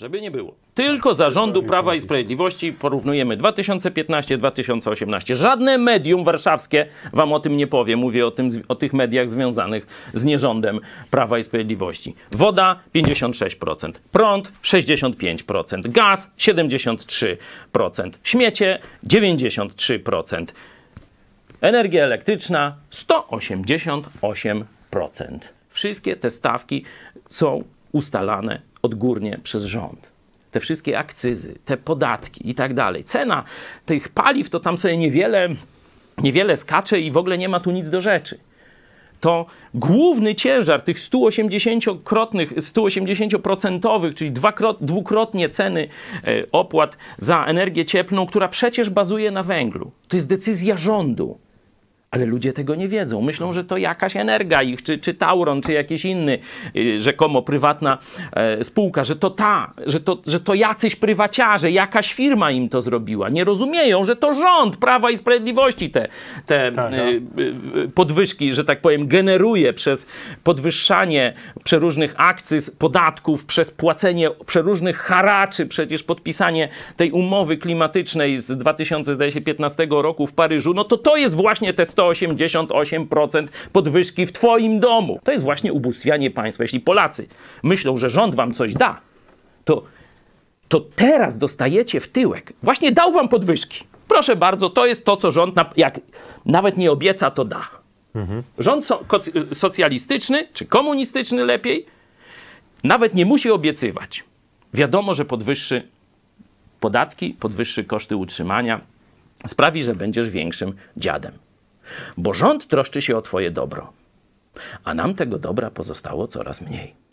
Żeby nie było. Tylko zarządu Prawa i Sprawiedliwości porównujemy 2015-2018. Żadne medium warszawskie wam o tym nie powie. Mówię o, tym, o tych mediach związanych z nierządem Prawa i Sprawiedliwości. Woda 56%, prąd 65%, gaz 73%, śmiecie 93%, energia elektryczna 188%. Wszystkie te stawki są ustalane odgórnie przez rząd. Te wszystkie akcyzy, te podatki i tak dalej. Cena tych paliw to tam sobie niewiele, niewiele skacze i w ogóle nie ma tu nic do rzeczy to główny ciężar tych 180-krotnych, 180%, czyli dwakrot, dwukrotnie ceny e, opłat za energię cieplną, która przecież bazuje na węglu. To jest decyzja rządu. Ale ludzie tego nie wiedzą. Myślą, że to jakaś energia ich, czy, czy Tauron, czy jakiś inny y, rzekomo prywatna e, spółka, że to ta, że to, że to jacyś prywaciarze, jakaś firma im to zrobiła. Nie rozumieją, że to rząd Prawa i Sprawiedliwości te, te tak, y, no. y, podwyżki, że tak powiem, generuje przez podwyższanie przeróżnych akcyz, podatków, przez płacenie przeróżnych haraczy, przecież podpisanie tej umowy klimatycznej z 2015 roku w Paryżu, no to to jest właśnie testowanie 388% podwyżki w Twoim domu. To jest właśnie ubóstwianie państwa. Jeśli Polacy myślą, że rząd Wam coś da, to, to teraz dostajecie w tyłek. Właśnie dał Wam podwyżki. Proszę bardzo, to jest to, co rząd, na, jak nawet nie obieca, to da. Mhm. Rząd so, socjalistyczny, czy komunistyczny lepiej, nawet nie musi obiecywać. Wiadomo, że podwyższy podatki, podwyższy koszty utrzymania, sprawi, że będziesz większym dziadem bo rząd troszczy się o Twoje dobro, a nam tego dobra pozostało coraz mniej.